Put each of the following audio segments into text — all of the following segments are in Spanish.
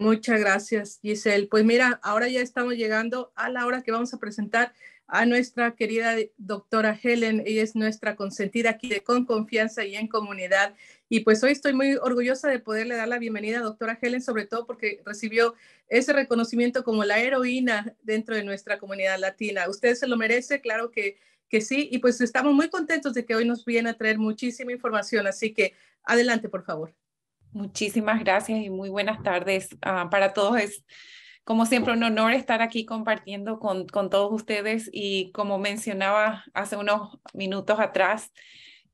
Muchas gracias, Giselle. Pues mira, ahora ya estamos llegando a la hora que vamos a presentar a nuestra querida doctora Helen. Ella es nuestra consentida aquí de Con Confianza y en Comunidad. Y pues hoy estoy muy orgullosa de poderle dar la bienvenida a doctora Helen, sobre todo porque recibió ese reconocimiento como la heroína dentro de nuestra comunidad latina. Usted se lo merece, claro que, que sí. Y pues estamos muy contentos de que hoy nos viene a traer muchísima información. Así que adelante, por favor. Muchísimas gracias y muy buenas tardes ah, para todos. Es como siempre un honor estar aquí compartiendo con, con todos ustedes y como mencionaba hace unos minutos atrás,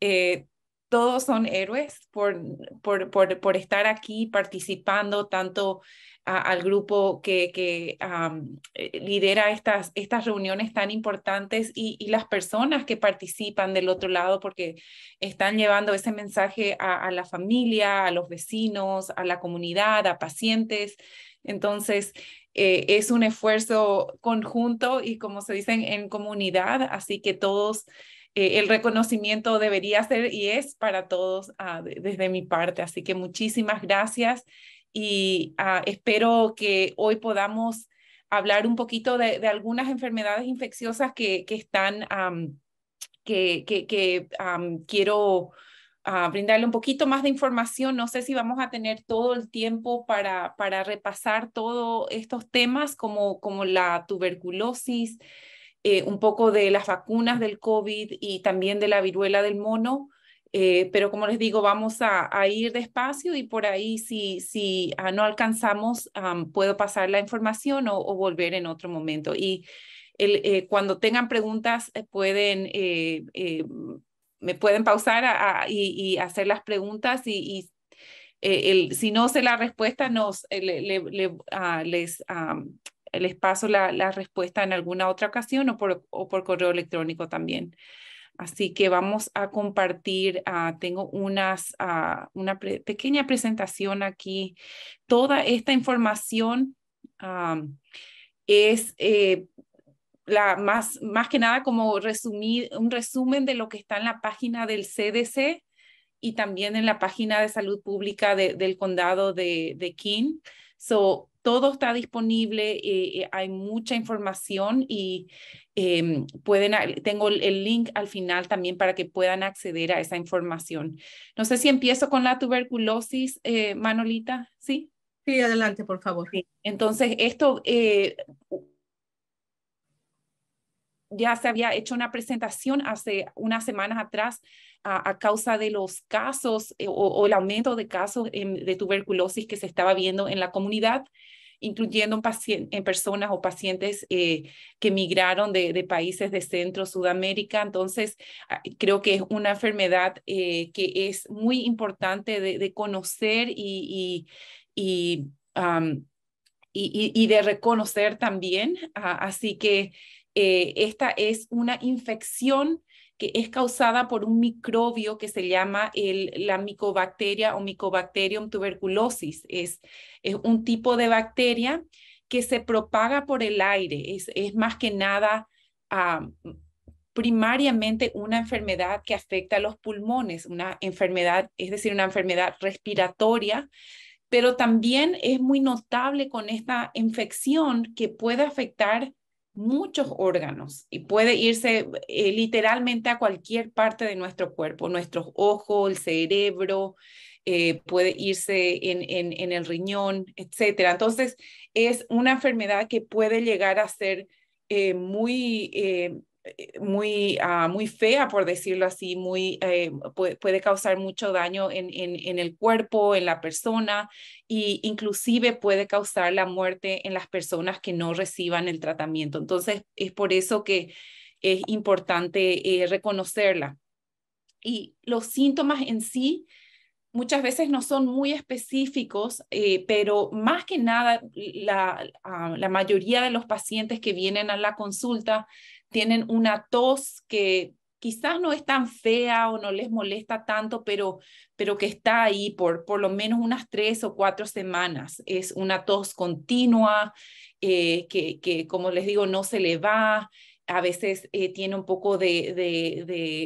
eh, todos son héroes por, por, por, por estar aquí participando tanto al grupo que, eh, lidera estas, reuniones tan importantes y, las personas que participan del otro lado porque están llevando ese mensaje a, la familia, a los vecinos, a la comunidad, a pacientes. Entonces, eh, es un esfuerzo conjunto y como se dicen en comunidad, así que todos, eh, el reconocimiento debería ser y es para todos ah, desde mi parte. Así que muchísimas gracias y ah, espero que hoy podamos hablar un poquito de, algunas enfermedades infecciosas que, están, que, quiero ah, brindarle un poquito más de información. No sé si vamos a tener todo el tiempo para, para repasar todos estos temas como, como la tuberculosis, eh, un poco de las vacunas del COVID y también de la viruela del mono. Eh, pero como les digo, vamos a, ir despacio y por ahí si, ah, no alcanzamos, puedo pasar la información o, volver en otro momento. Y eh, cuando tengan preguntas, eh, pueden, me pueden pausar y, hacer las preguntas y, si no sé la respuesta, nos, ah, les, paso la, respuesta en alguna otra ocasión o por correo electrónico también. Así que vamos a compartir, ah, tengo ah, una pequeña presentación aquí. Toda esta información ah, es eh, la más, más que nada como un resumen de lo que está en la página del CDC y también en la página de salud pública del condado de, de King. So, todo está disponible, eh, eh, hay mucha información y em, pueden, tengo el link al final también para que puedan acceder a esa información. No sé si empiezo con la tuberculosis, eh, Manolita, ¿sí? Sí, adelante, por favor. Entonces, esto ya se había hecho una presentación hace unas semanas atrás a, causa de los casos o, el aumento de casos em, de tuberculosis que se estaba viendo en la comunidad incluyendo en, personas o pacientes eh, que migraron de, países de Centro, Sudamérica. Entonces, ah, creo que es una enfermedad eh, que es muy importante de, conocer y, y, de reconocer también. Ah, así que eh, esta es una infección que es causada por un microbio que se llama el, la micobacteria o mycobacterium tuberculosis. Es, un tipo de bacteria que se propaga por el aire. Es, más que nada primariamente una enfermedad que afecta a los pulmones, una enfermedad, es decir, una enfermedad respiratoria, pero también es muy notable con esta infección que puede afectar muchos órganos y puede irse eh, literalmente a cualquier parte de nuestro cuerpo, nuestros ojos, el cerebro, eh, puede irse en, en, el riñón, etcétera. Entonces, es una enfermedad que puede llegar a ser eh, muy eh, muy, ah, muy fea, por decirlo así, muy, eh, puede, causar mucho daño en, en, el cuerpo, en la persona, e inclusive puede causar la muerte en las personas que no reciban el tratamiento. Entonces, es por eso que es importante eh, reconocerla. Y los síntomas en sí muchas veces no son muy específicos, pero más que nada la, ah, la mayoría de los pacientes que vienen a la consulta tienen una tos que quizás no es tan fea o no les molesta tanto, pero, pero que está ahí por por lo menos unas tres o cuatro semanas. Es una tos continua, eh, que, que como les digo, no se le va, a veces eh, tiene un poco de,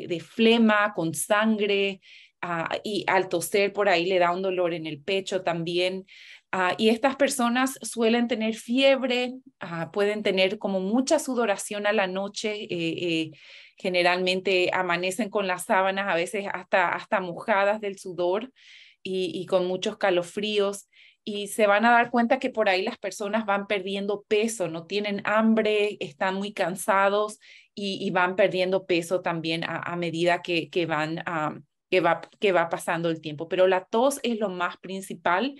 de, flema con sangre. Ah, y al toser por ahí le da un dolor en el pecho también. Ah, y estas personas suelen tener fiebre, ah, pueden tener como mucha sudoración a la noche, eh, eh, generalmente amanecen con las sábanas, a veces hasta, hasta mojadas del sudor y, con muchos calofríos. Y se van a dar cuenta que por ahí las personas van perdiendo peso, no tienen hambre, están muy cansados y, van perdiendo peso también a, medida que, van, ah, que, va, que va pasando el tiempo. Pero la tos es lo más principal.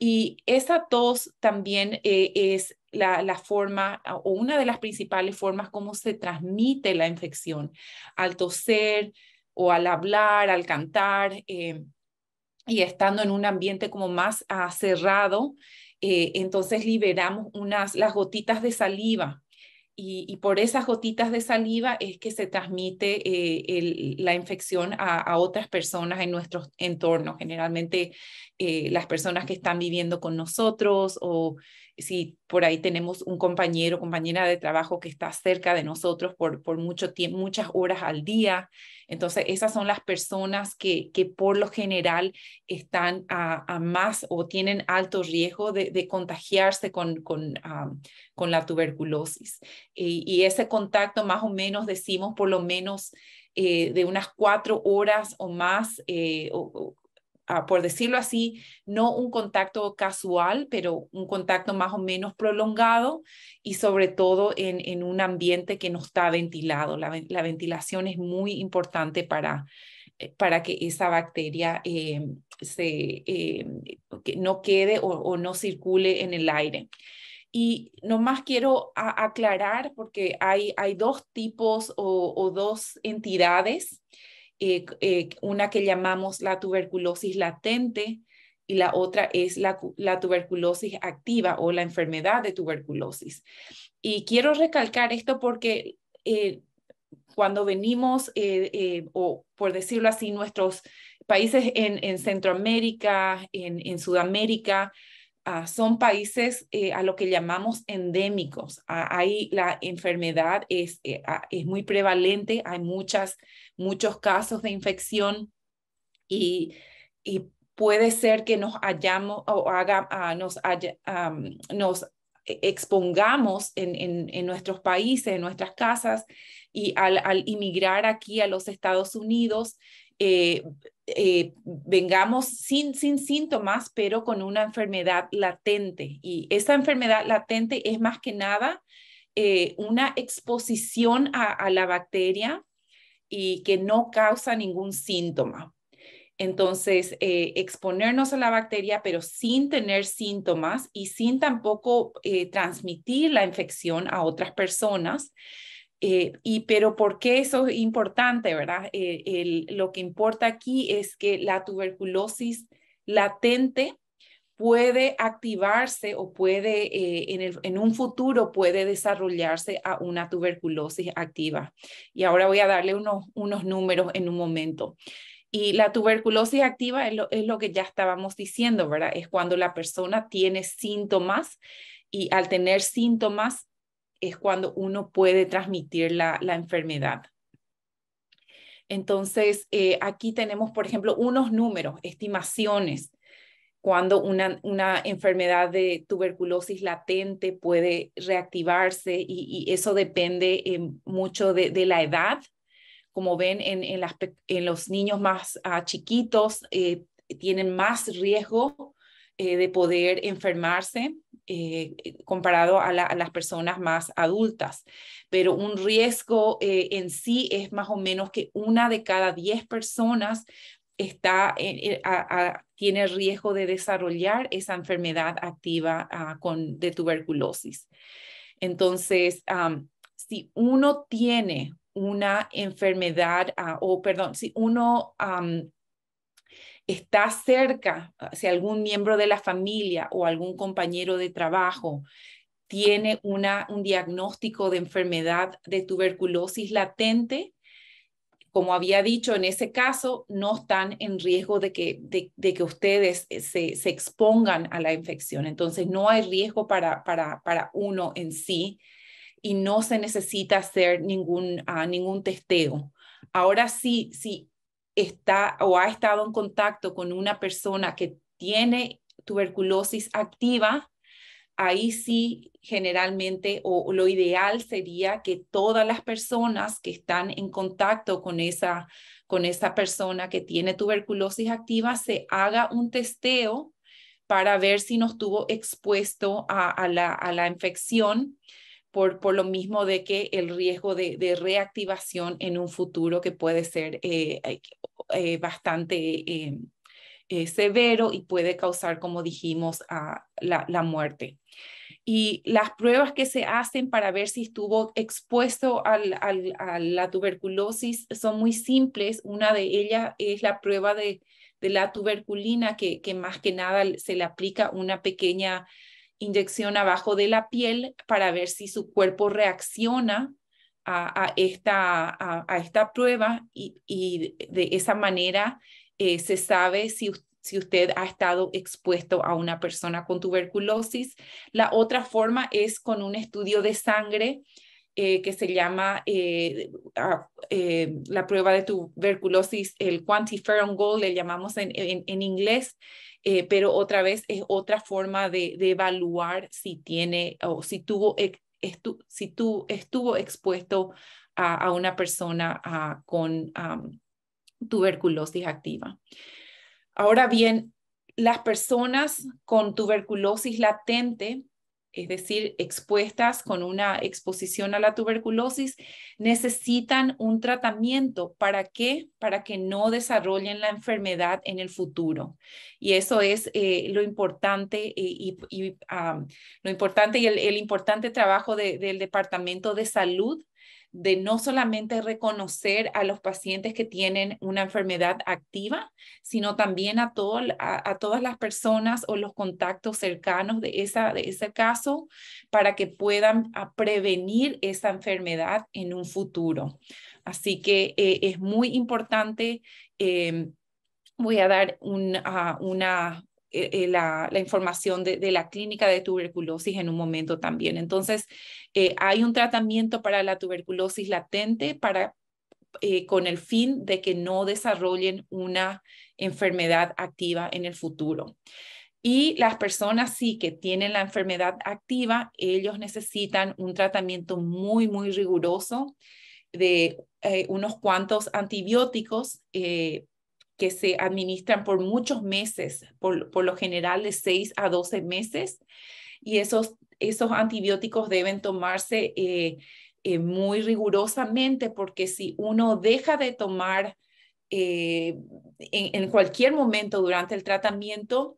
Y esa tos también eh, es la, forma o una de las principales formas como se transmite la infección al toser o al hablar, al cantar eh, y estando en un ambiente como más cerrado, eh, entonces liberamos unas las gotitas de saliva y, por esas gotitas de saliva es que se transmite eh, la infección a, otras personas en nuestros entorno, generalmente eh, las personas que están viviendo con nosotros o si por ahí tenemos un compañero, compañera de trabajo que está cerca de nosotros por, por mucho tiempo, muchas horas al día. Entonces, esas son las personas que, que por lo general están a, más o tienen alto riesgo de, contagiarse con, con, ah, con, la tuberculosis. Y, ese contacto más o menos decimos por lo menos eh, de unas cuatro horas o más eh, o, Ah, por decirlo así, no un contacto casual, pero un contacto más o menos prolongado y sobre todo en, un ambiente que no está ventilado. La, ventilación es muy importante para, eh, para que esa bacteria eh, eh, no quede o, no circule en el aire. Y nomás quiero aclarar porque hay, hay dos tipos o dos entidades eh, eh, una que llamamos la tuberculosis latente y la otra es la, tuberculosis activa o la enfermedad de tuberculosis. Y quiero recalcar esto porque eh, cuando venimos, o por decirlo así, nuestros países en, Centroamérica, en Sudamérica, Ah, son países eh, a lo que llamamos endémicos. Ah, ahí la enfermedad eh, ah, es, muy prevalente, hay muchas, muchos casos de infección y, puede ser que nos hallamos o haga, nos, e, expongamos en, nuestros países, en nuestras casas, y al, al, inmigrar aquí a los Estados Unidos, eh, eh, vengamos sin, sin síntomas, pero con una enfermedad latente. Y esa enfermedad latente es más que nada eh, una exposición a, la bacteria y que no causa ningún síntoma. Entonces, exponernos a la bacteria, pero sin tener síntomas y sin tampoco transmitir la infección a otras personas, eh, y pero ¿por qué eso es importante, verdad? Eh, lo que importa aquí es que la tuberculosis latente puede activarse o puede eh, en, el, en, un futuro puede desarrollarse a una tuberculosis activa. Y ahora voy a darle unos, unos números en un momento. Y la tuberculosis activa es lo, es lo que ya estábamos diciendo, ¿verdad? Es cuando la persona tiene síntomas y al tener síntomas es cuando uno puede transmitir la, enfermedad. Entonces, eh, aquí tenemos, por ejemplo, unos números, estimaciones, cuando una, enfermedad de tuberculosis latente puede reactivarse y, eso depende eh, mucho de, la edad. Como ven, en, los niños más ah, chiquitos eh, tienen más riesgo de poder enfermarse eh, eh, comparado a, las personas más adultas. Pero un riesgo eh, en sí es más o menos que una de cada diez personas tiene riesgo de desarrollar esa enfermedad activa ah, de tuberculosis. Entonces, si uno tiene una enfermedad, ah, o perdón, si uno está cerca, ah, si algún miembro de la familia o algún compañero de trabajo tiene una, un diagnóstico de enfermedad de tuberculosis latente, como había dicho, en ese caso no están en riesgo de que, de, que ustedes eh, se, expongan a la infección. Entonces, no hay riesgo para, para, para uno en sí y no se necesita hacer ningún, ah, ningún testeo. Ahora sí, si está o ha estado en contacto con una persona que tiene tuberculosis activa, ahí sí generalmente o, lo ideal sería que todas las personas que están en contacto con esa, con esa persona que tiene tuberculosis activa se haga un testeo para ver si no estuvo expuesto a la infección por, por lo mismo de que el riesgo de, reactivación en un futuro que puede ser eh, eh, eh, bastante severo y puede causar, como dijimos, a la, muerte y las pruebas que se hacen para ver si estuvo expuesto al, a la tuberculosis son muy simples. Una de ellas es la prueba de, de la tuberculina, que, que, más que nada se le aplica una pequeña inyección abajo de la piel para ver si su cuerpo reacciona a, esta, a, esta prueba y, y de esa manera eh, se sabe si si usted ha estado expuesto a una persona con tuberculosis. La otra forma es con un estudio de sangre eh, que se llama eh, ah, eh, la prueba de tuberculosis, el quantiferon goal, le llamamos en, inglés, pero otra vez es otra forma de, evaluar si tiene o si tuvo, si estuvo expuesto a, una persona ah, con ah, tuberculosis activa. Ahora bien, las personas con tuberculosis latente es decir, expuestas con una exposición a la tuberculosis, necesitan un tratamiento. ¿Para qué? Para que no desarrollen la enfermedad en el futuro. Y eso es eh, lo importante eh, y, lo importante y el, importante trabajo del Departamento de Salud de no solamente reconocer a los pacientes que tienen una enfermedad activa, sino también a, a, todas las personas o los contactos cercanos de, esa, de ese caso para que puedan ah, prevenir esa enfermedad en un futuro. Así que eh, es muy importante. Em, voy a dar un, ah, una, eh, eh, la, información de, la clínica de tuberculosis en un momento también. Entonces, eh, hay un tratamiento para la tuberculosis latente para, con el fin de que no desarrollen una enfermedad activa en el futuro. Y las personas sí que tienen la enfermedad activa, ellos necesitan un tratamiento muy, muy riguroso de unos cuantos antibióticos que se administran por muchos meses, por, lo general de 6 a 12 meses, y esos, esos antibióticos deben tomarse eh, eh, muy rigurosamente porque si uno deja de tomar eh, en, cualquier momento durante el tratamiento,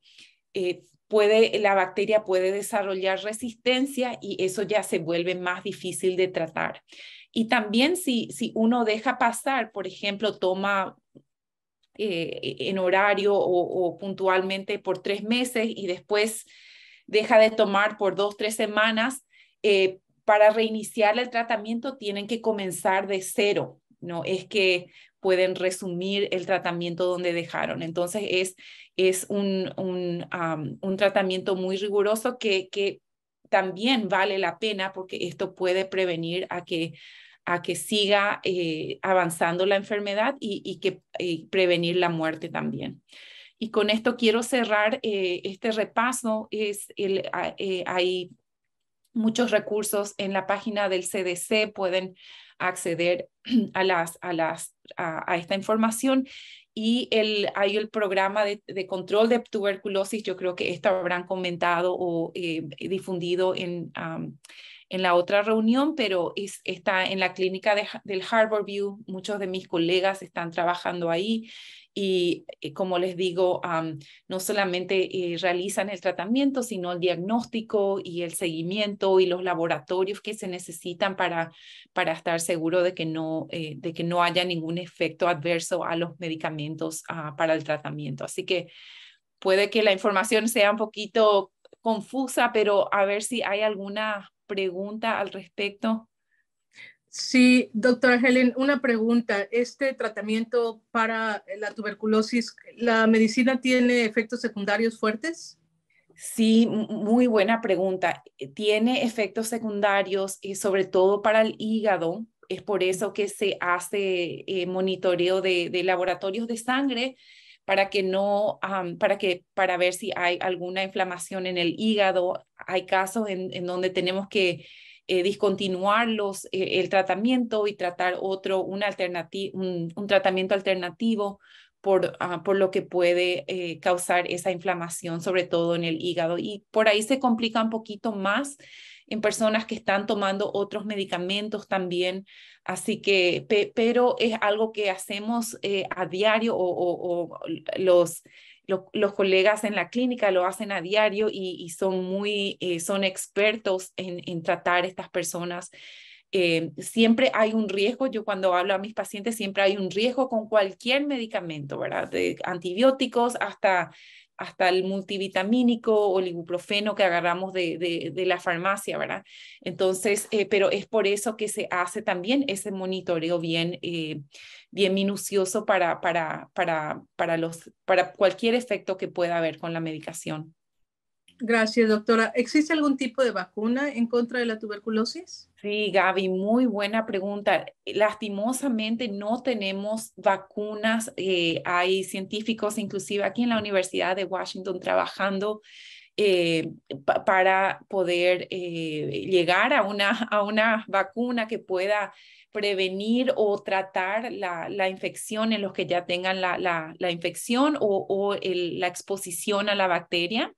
puede, la bacteria puede desarrollar resistencia y eso ya se vuelve más difícil de tratar. Y también si, si uno deja pasar, por ejemplo, toma eh, e-, en horario o, puntualmente por tres meses y después deja de tomar por dos, tres semanas, eh, para reiniciar el tratamiento tienen que comenzar de cero. No es que pueden resumir el tratamiento donde dejaron. Entonces es, es un, un, un tratamiento muy riguroso que, que también vale la pena porque esto puede prevenir a que a que siga eh, avanzando la enfermedad y, que prevenir la muerte también. Y con esto quiero cerrar eh, este repaso. Es el, ah, eh, hay muchos recursos en la página del CDC, pueden acceder a, las, a, las, a, esta información. Y el, hay el programa de, control de tuberculosis, yo creo que esto habrán comentado o difundido en en la otra reunión, pero está en la clínica del del View. Muchos de mis colegas están trabajando ahí y, eh, como les digo, no solamente eh, realizan el tratamiento, sino el diagnóstico y el seguimiento y los laboratorios que se necesitan para, para estar seguro de que, no, eh, de que no haya ningún efecto adverso a los medicamentos ah, para el tratamiento. Así que puede que la información sea un poquito confusa, pero a ver si hay alguna pregunta al respecto? Sí, doctora Helen, una pregunta. Este tratamiento para la tuberculosis, ¿la medicina tiene efectos secundarios fuertes? Sí, muy buena pregunta. Tiene efectos secundarios y eh, sobre todo para el hígado. Es por eso que se hace eh, monitoreo de, de, laboratorios de sangre para que no, para que, para ver si hay alguna inflamación en el hígado. Hay casos en, donde tenemos que eh, discontinuar eh, el tratamiento y tratar otro, una un, tratamiento alternativo por, ah, por lo que puede eh, causar esa inflamación, sobre todo en el hígado. Y por ahí se complica un poquito más en personas que están tomando otros medicamentos también. Así que, pero es algo que hacemos eh, a diario o, los, los, colegas en la clínica lo hacen a diario y, son muy, eh, son expertos en, en, tratar estas personas. Eh, siempre hay un riesgo, yo cuando hablo a mis pacientes, siempre hay un riesgo con cualquier medicamento, ¿verdad? De antibióticos hasta hasta el multivitamínico o el ibuprofeno que agarramos de, la farmacia, ¿verdad? Entonces, eh, pero es por eso que se hace también ese monitoreo bien, eh, bien minucioso para, para, para, los, para cualquier efecto que pueda haber con la medicación. Gracias, doctora. ¿Existe algún tipo de vacuna en contra de la tuberculosis? Sí, Gaby, muy buena pregunta. Lastimosamente no tenemos vacunas. Eh, hay científicos, inclusive aquí en la Universidad de Washington, trabajando eh, para poder eh, llegar a una, a una vacuna que pueda prevenir o tratar la, infección en los que ya tengan la, infección o, la exposición a la bacteria.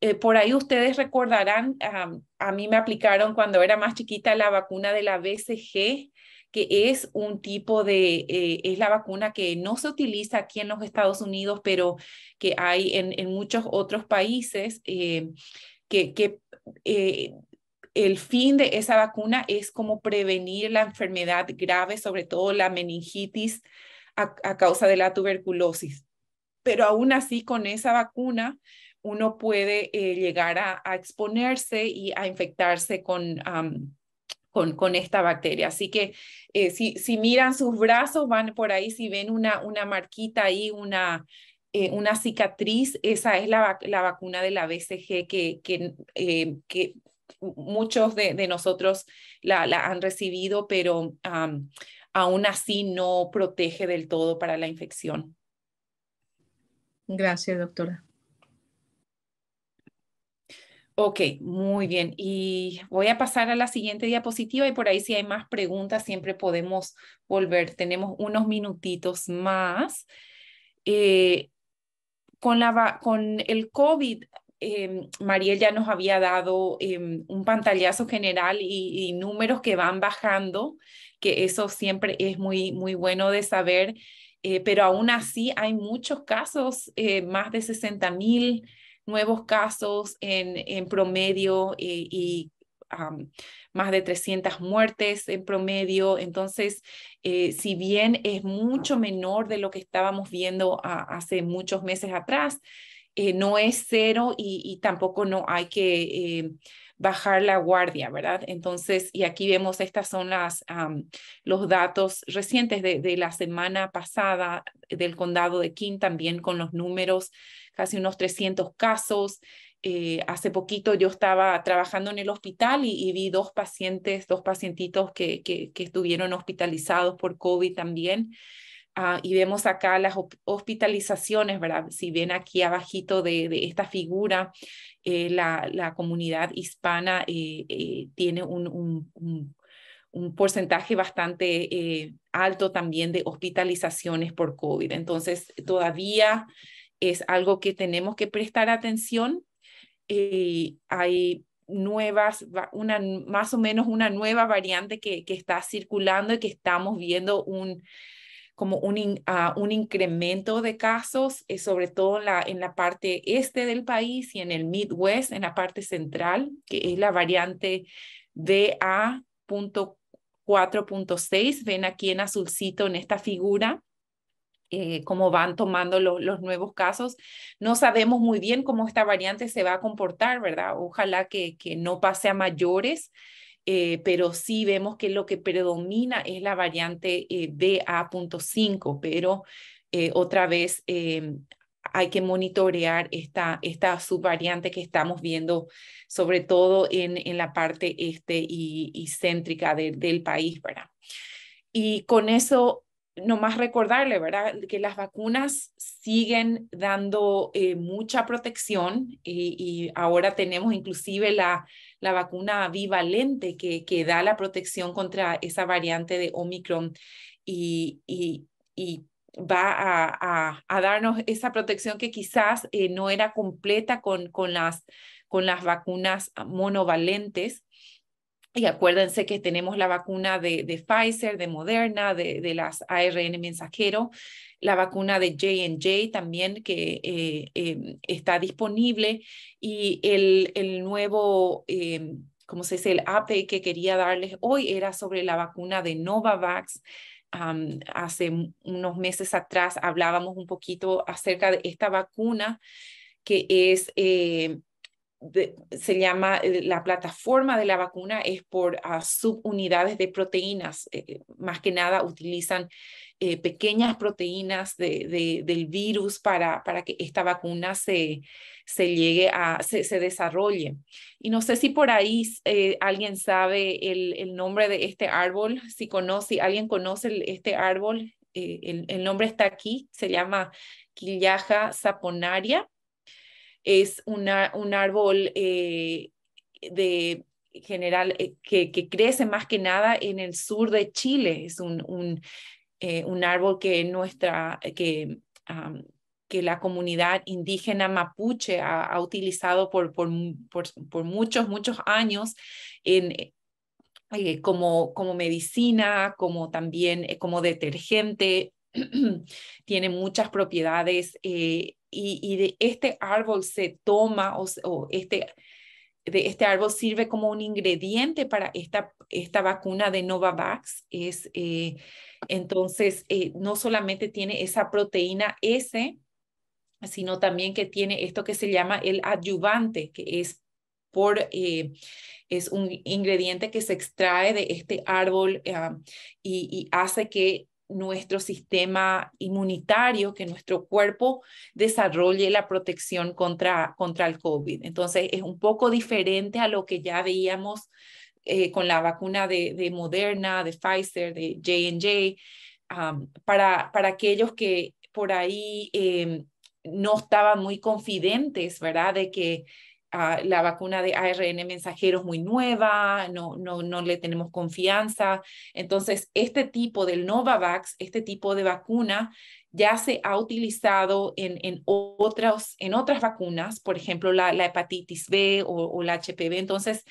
Eh, por ahí ustedes recordarán, a mí me aplicaron cuando era más chiquita la vacuna de la BCG, que es un tipo de, eh, es la vacuna que no se utiliza aquí en los Estados Unidos, pero que hay en, muchos otros países, eh, que, que el fin de esa vacuna es como prevenir la enfermedad grave, sobre todo la meningitis a, a causa de la tuberculosis. Pero aún así, con esa vacuna, uno puede eh, llegar a, exponerse y a infectarse con, con, esta bacteria. Así que eh, si, si, miran sus brazos, van por ahí, si ven una, una marquita ahí, una, eh, una cicatriz, esa es la, vacuna de la BCG que, que, muchos de, nosotros la, han recibido, pero aún así no protege del todo para la infección. Gracias, doctora. Ok, muy bien. Y voy a pasar a la siguiente diapositiva y por ahí si hay más preguntas siempre podemos volver. Tenemos unos minutitos más. Eh, con, la, con el COVID, em, Mariel ya nos había dado em, un pantallazo general y, números que van bajando, que eso siempre es muy, muy bueno de saber, eh, pero aún así hay muchos casos, eh, más de 60 mil nuevos casos en, en promedio eh, y, más de 300 muertes en promedio. Entonces, eh, si bien es mucho menor de lo que estábamos viendo hace muchos meses atrás, eh, no es cero y, tampoco no hay que bajar la guardia, ¿verdad? Entonces, y aquí vemos, estas son las, los datos recientes de, la semana pasada del condado de King, también con los números, casi unos 300 casos, eh, hace poquito yo estaba trabajando en el hospital y, vi dos pacientes, dos pacientitos que, que, estuvieron hospitalizados por COVID también. Ah, y vemos acá las hospitalizaciones, ¿verdad? Si ven aquí abajito de, esta figura, eh, la, comunidad hispana eh, eh, tiene un, porcentaje bastante alto también de hospitalizaciones por COVID. Entonces, todavía es algo que tenemos que prestar atención. hay nuevas, una, más o menos una nueva variante que está circulando y que estamos viendo un, como un, ah, un incremento de casos, eh, sobre todo en la, parte este del país y en el Midwest, en la parte central, que es la variante DA.4.6. Ven aquí en azulcito en esta figura. Eh, cómo van tomando los nuevos casos. No sabemos muy bien cómo esta variante se va a comportar, ¿verdad? Ojalá que, que no pase a mayores, eh, pero sí vemos que lo que predomina es la variante BA.5, eh, pero eh, otra vez hay que monitorear esta, esta subvariante que estamos viendo, sobre todo en, en la parte este y, céntrica del país, ¿verdad? Y con eso nomás recordarle, ¿verdad? Que las vacunas siguen dando eh, mucha protección y, ahora tenemos inclusive la, vacuna bivalente que, da la protección contra esa variante de Omicron y, va a, darnos esa protección que quizás eh, no era completa con, las, con las vacunas monovalentes. Y acuérdense que tenemos la vacuna de, de Pfizer, de Moderna, de, las ARN mensajero, la vacuna de JJ también que eh, em, está disponible y el, nuevo, eh, ¿cómo se dice? El update que quería darles hoy era sobre la vacuna de Novavax. hace unos meses atrás hablábamos un poquito acerca de esta vacuna que es eh, se llama eh, la plataforma de la vacuna es por ah, subunidades de proteínas. Eh, eh, más que nada utilizan pequeñas proteínas del virus para, que esta vacuna se, llegue se, desarrolle. Y no sé si por ahí alguien sabe el, nombre de este árbol, si conoce, alguien conoce este árbol, el, el nombre está aquí, se llama Quillaja saponaria es un árbol eh, de general eh, que, que, crece más que nada en el sur de Chile. Es un, un, eh, un árbol que nuestra, que, que la comunidad indígena mapuche ha, utilizado por, por, muchos, muchos años en, como, como medicina, como también como detergente. Tiene muchas propiedades y, de este árbol se toma o, este, de este árbol sirve como un ingrediente para esta, esta vacuna de Novavax. Es, eh, entonces, eh, no solamente tiene esa proteína S, sino también que tiene esto que se llama el adyuvante, que es por, eh, es un ingrediente que se extrae de este árbol ah, y, hace que nuestro sistema inmunitario, que nuestro cuerpo desarrolle la protección contra, contra el COVID. Entonces, es un poco diferente a lo que ya veíamos eh, con la vacuna de, Moderna, de Pfizer, de JJ, para, para aquellos que por ahí em, no estaban muy confidentes, ¿verdad? De que Ah, la vacuna de ARN mensajero es muy nueva, no, no, no le tenemos confianza. Entonces, este tipo del Novavax, este tipo de vacuna, ya se ha utilizado en, en, otras, en otras vacunas, por ejemplo, la, la hepatitis B o, la HPV. Entonces,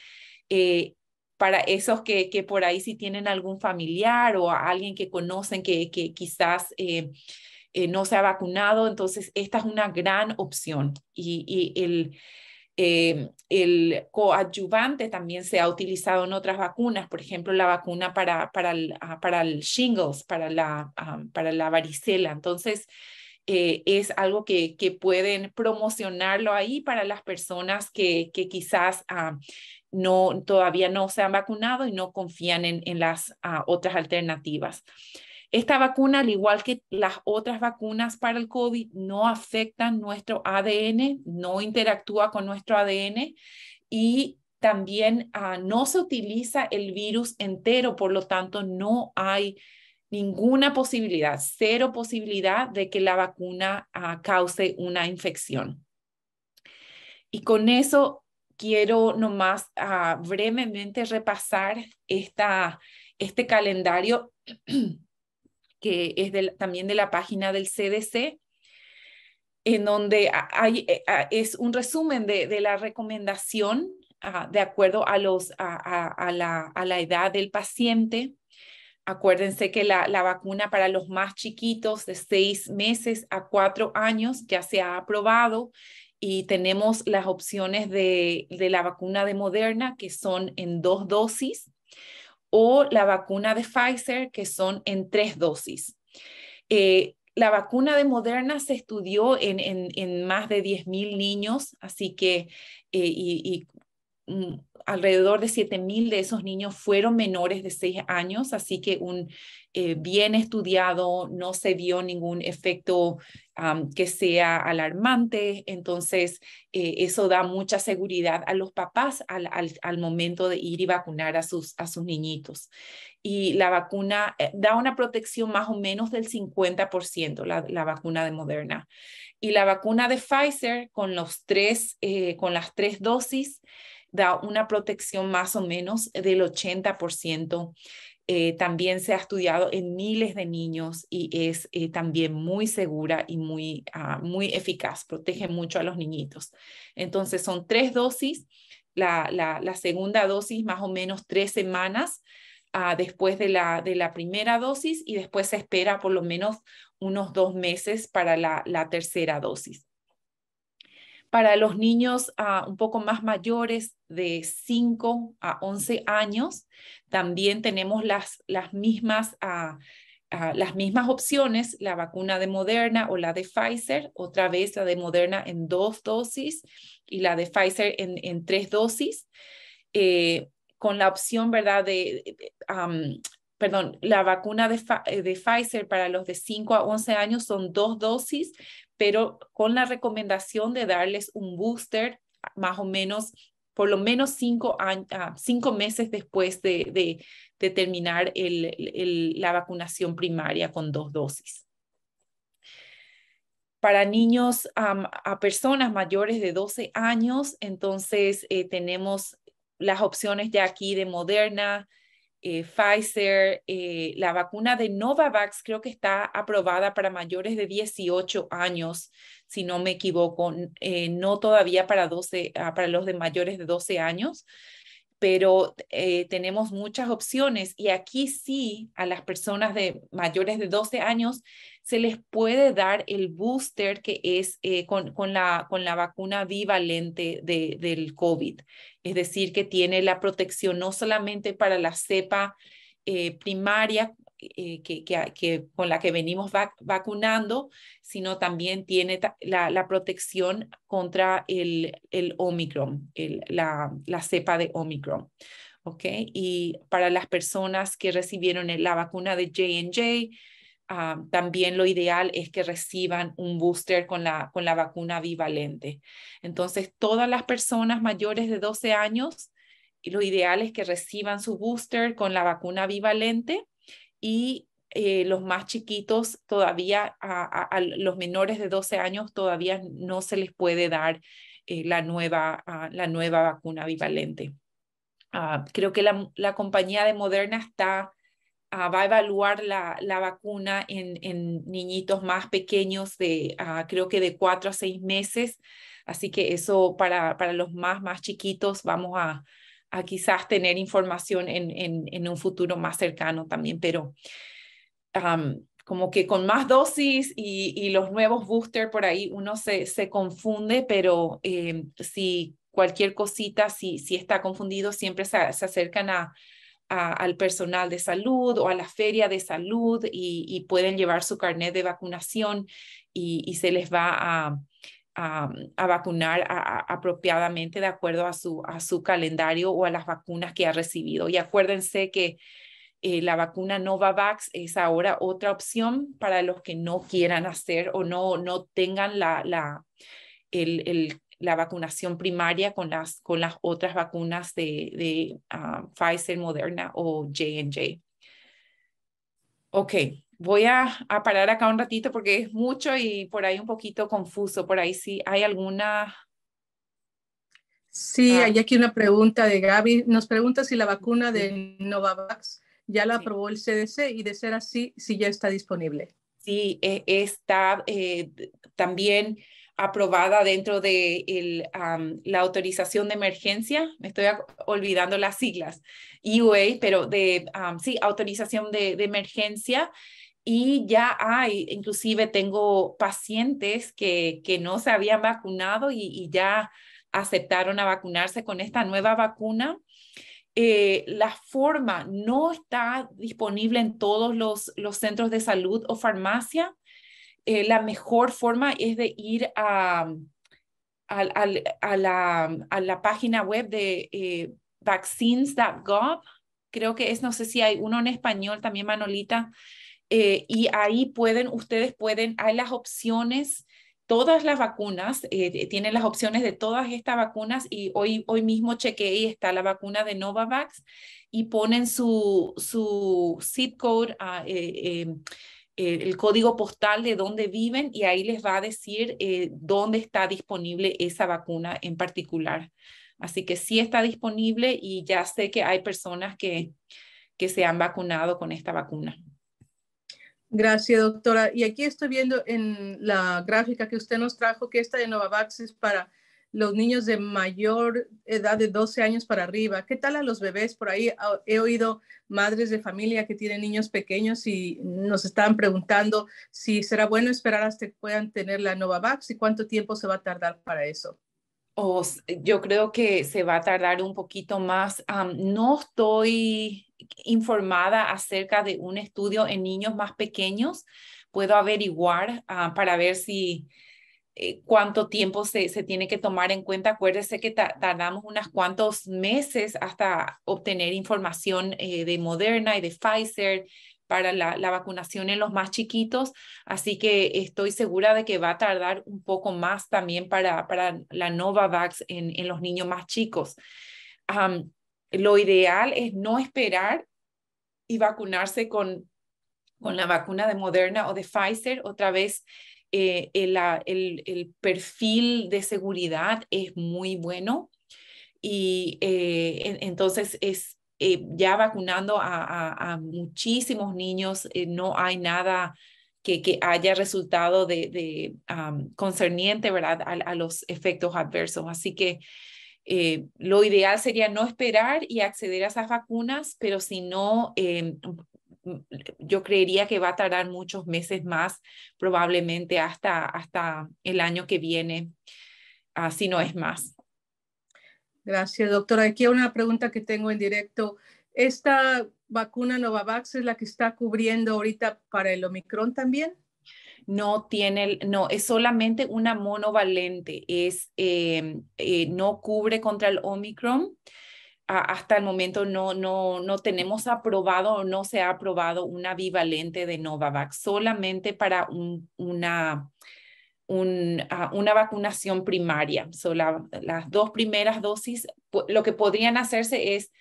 eh, para esos que, que, por ahí si tienen algún familiar o a alguien que conocen que, que quizás eh, eh, no se ha vacunado, entonces esta es una gran opción. Y, y el, eh, el coadyuvante también se ha utilizado en otras vacunas, por ejemplo, la vacuna para, para, el, ah, para shingles, para la, ah, para la varicela. Entonces, eh, es algo que, que, pueden promocionarlo ahí para las personas que, quizás ah, no, todavía no se han vacunado y no confían en, las otras alternativas. Esta vacuna, al igual que las otras vacunas para el COVID, no afecta nuestro ADN, no interactúa con nuestro ADN y también ah, no se utiliza el virus entero, por lo tanto no hay ninguna posibilidad, cero posibilidad de que la vacuna ah, cause una infección. Y con eso quiero nomás ah, brevemente repasar esta, este calendario que es también de la página del CDC, en donde hay, eh, ah, es un resumen de, la recomendación ah, de acuerdo a, los, a, la, edad del paciente. Acuérdense que la, la, vacuna para los más chiquitos de seis meses a cuatro años ya se ha aprobado y tenemos las opciones de, de la vacuna de Moderna que son en dos dosis o la vacuna de Pfizer, que son en tres dosis. Eh, la vacuna de Moderna se estudió en, más de 10.000 niños, así que, eh, y mm, alrededor de 7.000 de esos niños fueron menores de 6 años, así que un eh, bien estudiado, no se vio ningún efecto que sea alarmante, entonces eh, eso da mucha seguridad a los papás al, al, momento de ir y vacunar a sus, a sus niñitos. Y la vacuna eh, da una protección más o menos del 50%, la, la vacuna de Moderna. Y la vacuna de Pfizer con, los tres, con las tres dosis da una protección más o menos del 80%. Eh, también se ha estudiado en miles de niños y es eh, también muy segura y muy, ah, muy eficaz, protege mucho a los niñitos. Entonces son tres dosis, la, la, segunda dosis más o menos tres semanas ah, después de la, de la primera dosis y después se espera por lo menos unos dos meses para la, la tercera dosis. Para los niños ah, un poco más mayores de 5 a 11 años, también tenemos las, las mismas... Ah, ah, las mismas opciones, la vacuna de Moderna o la de Pfizer, otra vez la de Moderna en dos dosis y la de Pfizer en, tres dosis, eh, con la opción, ¿verdad?, de perdón, la vacuna eh, de, Pfizer para los de 5 a 11 años son dos dosis, pero con la recomendación de darles un booster más o menos por lo menos cinco, ah, meses después de, de, terminar la vacunación primaria con dos dosis. Para niños a personas mayores de 12 años, entonces eh, tenemos las opciones ya aquí de Moderna, eh, Pfizer, eh, la vacuna de Novavax creo que está aprobada para mayores de 18 años, si no me equivoco, eh, no todavía para, 12, ah, para los de mayores de 12 años pero eh, tenemos muchas opciones y aquí sí a las personas de mayores de 12 años se les puede dar el booster que es eh, con, la, con la vacuna bivalente de, del COVID, es decir, que tiene la protección no solamente para la cepa eh, primaria eh, que, con la que venimos vacunando, sino también tiene la, protección contra el, Omicron, la, cepa de Omicron. Y para las personas que recibieron la vacuna de J&J, ah, también lo ideal es que reciban un booster con la, con la vacuna bivalente. Entonces, todas las personas mayores de 12 años, lo ideal es que reciban su booster con la vacuna bivalente y eh, los más chiquitos todavía, a, los menores de 12 años todavía no se les puede dar eh, la, nueva, ah, la nueva vacuna bivalente. Ah, creo que la, la, compañía de Moderna está, ah, va a evaluar la, la vacuna en, en, niñitos más pequeños de, creo que de 4 a 6 meses. Así que eso para, para los más, más chiquitos vamos a, a quizás tener información en, en, un futuro más cercano también, pero como que con más dosis y, los nuevos boosters por ahí uno se, confunde, pero em, si cualquier cosita, si, si está confundido, siempre se, se acercan a, al personal de salud o a la feria de salud y, pueden llevar su carnet de vacunación y se les va a, a, vacunar apropiadamente de acuerdo a su, a su calendario o a las vacunas que ha recibido. Y acuérdense que eh, la vacuna Novavax es ahora otra opción para los que no quieran hacer o no, no tengan la, la, la vacunación primaria con las, con las otras vacunas de, ah, Pfizer, Moderna o JJ. Ok, voy a, parar acá un ratito porque es mucho y por ahí un poquito confuso. Por ahí sí hay alguna. Sí, ah. hay aquí una pregunta de Gaby. Nos pregunta si la vacuna de Novavax ya la aprobó el CDC y de ser así, si ya está disponible. Sí, eh, está eh, también aprobada dentro de el, la autorización de emergencia, me estoy olvidando las siglas, EUA, pero de, sí, autorización de, de emergencia y ya hay, inclusive tengo pacientes que, que no se habían vacunado y, ya aceptaron a vacunarse con esta nueva vacuna. Eh, la forma no está disponible en todos los, los centros de salud o farmacia. Eh, la mejor forma es de ir a, a la, página web de eh, vaccines.gov. Creo que es, no sé si hay uno en español también, Manolita, eh, y ahí pueden, ustedes pueden, hay las opciones todas las vacunas, eh, eh, tienen las opciones de todas estas vacunas y hoy, hoy mismo chequeé y está la vacuna de Novavax y ponen su, su zip code, ah, em, el código postal de donde viven y ahí les va a decir dónde está disponible esa vacuna en particular. Así que sí está disponible y ya sé que hay personas que, que se han vacunado con esta vacuna. Gracias, doctora. Y aquí estoy viendo en la gráfica que usted nos trajo que esta de Novavax es para los niños de mayor edad de 12 años para arriba. ¿Qué tal a los bebés? Por ahí he oído madres de familia que tienen niños pequeños y nos están preguntando si será bueno esperar hasta que puedan tener la Novavax y cuánto tiempo se va a tardar para eso o yo creo que se va a tardar un poquito más. no estoy informada acerca de un estudio en niños más pequeños. Puedo averiguar ah, para ver si eh, cuánto tiempo se, se, tiene que tomar en cuenta. Acuérdese que tardamos unos cuantos meses hasta obtener información eh, de Moderna y de Pfizer para la, vacunación en los más chiquitos, así que estoy segura de que va a tardar un poco más también para, para la Novavax en, en los niños más chicos. lo ideal es no esperar y vacunarse con, con la vacuna de Moderna o de Pfizer. Otra vez, eh, el, perfil de seguridad es muy bueno y eh, entonces es eh, ya vacunando a, muchísimos niños, eh, no hay nada que, haya resultado de, concerniente, ¿verdad?, a, los efectos adversos. Así que eh, lo ideal sería no esperar y acceder a esas vacunas, pero si no, em, yo creería que va a tardar muchos meses más, probablemente hasta, hasta el año que viene, si no es más. Gracias, doctora. Aquí una pregunta que tengo en directo. ¿Esta vacuna Novavax es la que está cubriendo ahorita para el Omicron también? no tiene, no, es solamente una monovalente, es, em, eh, no cubre contra el Omicron. hasta el momento no, no, no tenemos aprobado o no se ha aprobado una bivalente de Novavax, solamente para una Ah, una vacunación primaria. son las dos primeras dosis, lo que podrían hacerse es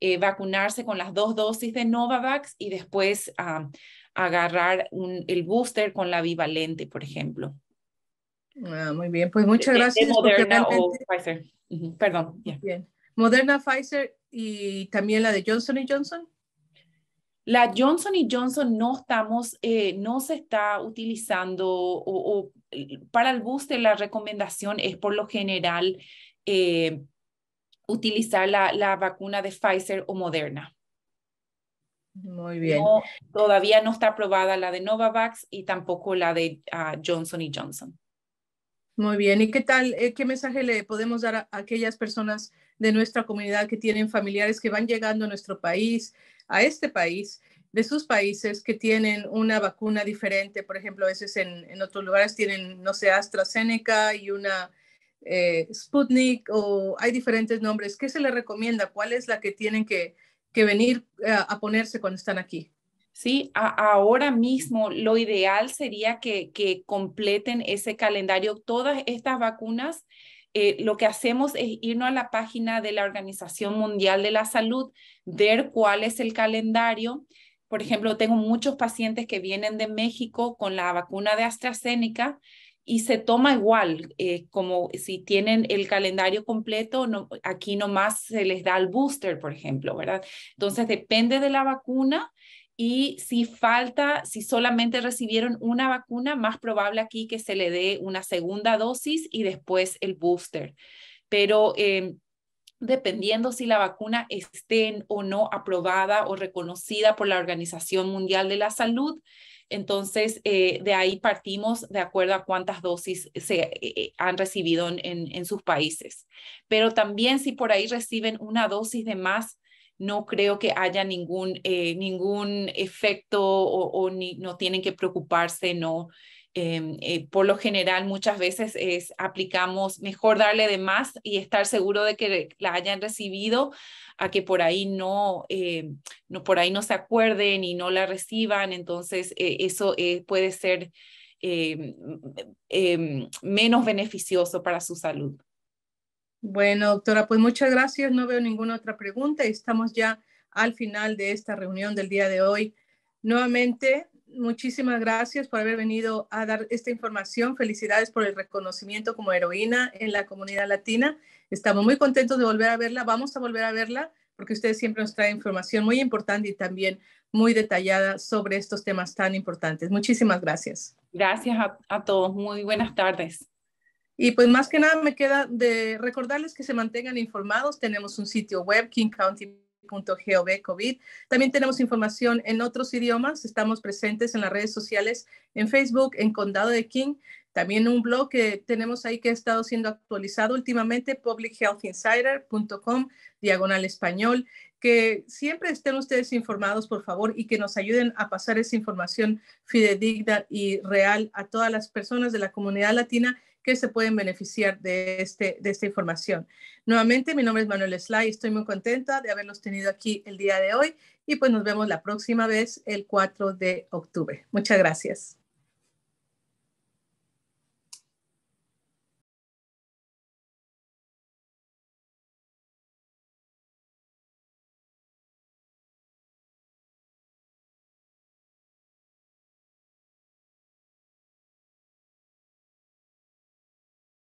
eh, vacunarse con las dos dosis de Novavax y después ah, agarrar el booster con la bivalente, por ejemplo. Ah, muy bien, pues muchas gracias. Moderna o Pfizer. Perdón. Bien. Moderna, Pfizer y también la de Johnson Johnson. La Johnson Johnson no estamos, eh, no se está utilizando o, o eh, para el booster la recomendación es por lo general eh, utilizar la, vacuna de Pfizer o Moderna. Muy bien. todavía no está aprobada la de Novavax y tampoco la de ah, Johnson y Johnson. Muy bien. ¿Y qué tal? Eh, ¿Qué mensaje le podemos dar a aquellas personas de nuestra comunidad que tienen familiares que van llegando a nuestro país, a este país, de sus países que tienen una vacuna diferente. Por ejemplo, a veces en, en otros lugares tienen, no sé, AstraZeneca y una eh, Sputnik o hay diferentes nombres. ¿Qué se les recomienda? ¿Cuál es la que tienen que, que venir eh, a, ponerse cuando están aquí? Sí, ahora mismo lo ideal sería que, que completen ese calendario. Todas estas vacunas eh, lo que hacemos es irnos a la página de la Organización Mundial de la Salud, ver cuál es el calendario por ejemplo, tengo muchos pacientes que vienen de México con la vacuna de AstraZeneca y se toma igual, eh, como si tienen el calendario completo, no, aquí nomás se les da el booster, por ejemplo, ¿verdad? Entonces, depende de la vacuna y si falta, si solamente recibieron una vacuna, más probable aquí que se le dé una segunda dosis y después el booster. Pero em, dependiendo si la vacuna esté o no aprobada o reconocida por la Organización Mundial de la Salud. Entonces, eh, de ahí partimos de acuerdo a cuántas dosis se eh, eh, han recibido en, sus países. Pero también si por ahí reciben una dosis de más, no creo que haya ningún, ningún efecto o, no tienen que preocuparse, no, Em, eh, por lo general, muchas veces es, aplicamos mejor darle de más y estar seguro de que la hayan recibido a que por ahí no, eh, no por ahí no se acuerden y no la reciban. Entonces, eh, eso puede ser em, menos beneficioso para su salud. Bueno, doctora, pues muchas gracias. No veo ninguna otra pregunta. Estamos ya al final de esta reunión del día de hoy. Nuevamente, muchísimas gracias por haber venido a dar esta información. Felicidades por el reconocimiento como heroína en la comunidad latina. Estamos muy contentos de volver a verla. Vamos a volver a verla porque ustedes siempre nos traen información muy importante y también muy detallada sobre estos temas tan importantes. Muchísimas gracias. Gracias a, a todos. Muy buenas tardes. Y pues más que nada me queda de recordarles que se mantengan informados. Tenemos un sitio web, King County covid También tenemos información en otros idiomas. Estamos presentes en las redes sociales, en Facebook, en Condado de King. También un blog que tenemos ahí que ha estado siendo actualizado últimamente, publichealthinsider.com, diagonal español. Que siempre estén ustedes informados, por favor, y que nos ayuden a pasar esa información fidedigna y real a todas las personas de la comunidad latina que se pueden beneficiar de, este, de esta información. Nuevamente, mi nombre es Manuel Sly, estoy muy contenta de haberlos tenido aquí el día de hoy y pues nos vemos la próxima vez el 4 de octubre. Muchas gracias.